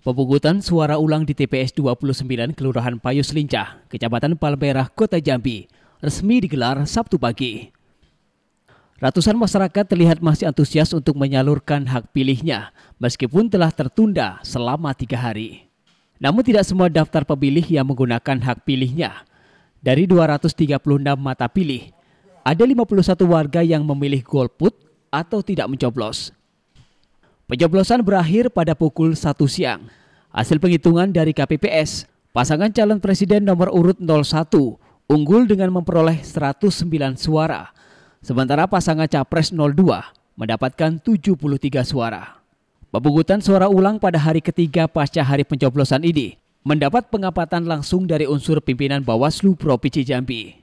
Pemungutan suara ulang di TPS 29 Kelurahan Payus Lincah, Kecamatan Palmerah, Kota Jambi, resmi digelar Sabtu pagi. Ratusan masyarakat terlihat masih antusias untuk menyalurkan hak pilihnya, meskipun telah tertunda selama tiga hari. Namun tidak semua daftar pemilih yang menggunakan hak pilihnya. Dari 236 mata pilih, ada 51 warga yang memilih golput atau tidak mencoblos. Pencoblosan berakhir pada pukul 1 siang. Hasil penghitungan dari KPPS, pasangan calon presiden nomor urut 01 unggul dengan memperoleh 109 suara, sementara pasangan Capres 02 mendapatkan 73 suara. Pemungutan suara ulang pada hari ketiga pasca hari pencoblosan ini mendapat pengapatan langsung dari unsur pimpinan Bawaslu Provinsi Jambi.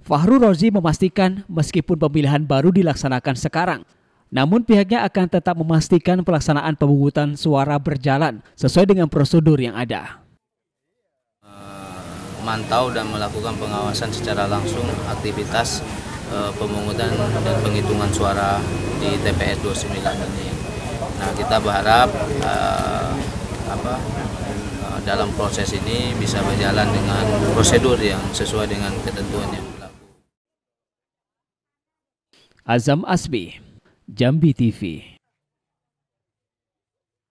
Fahru Rozi memastikan meskipun pemilihan baru dilaksanakan sekarang, namun pihaknya akan tetap memastikan pelaksanaan pemungutan suara berjalan sesuai dengan prosedur yang ada. Eh, mantau dan melakukan pengawasan secara langsung aktivitas eh, pemungutan dan penghitungan suara di TPS 29 ini. Nah kita berharap uh, apa uh, dalam proses ini bisa berjalan dengan prosedur yang sesuai dengan ketentuan yang berlaku. Azam Asbi Jambi TV.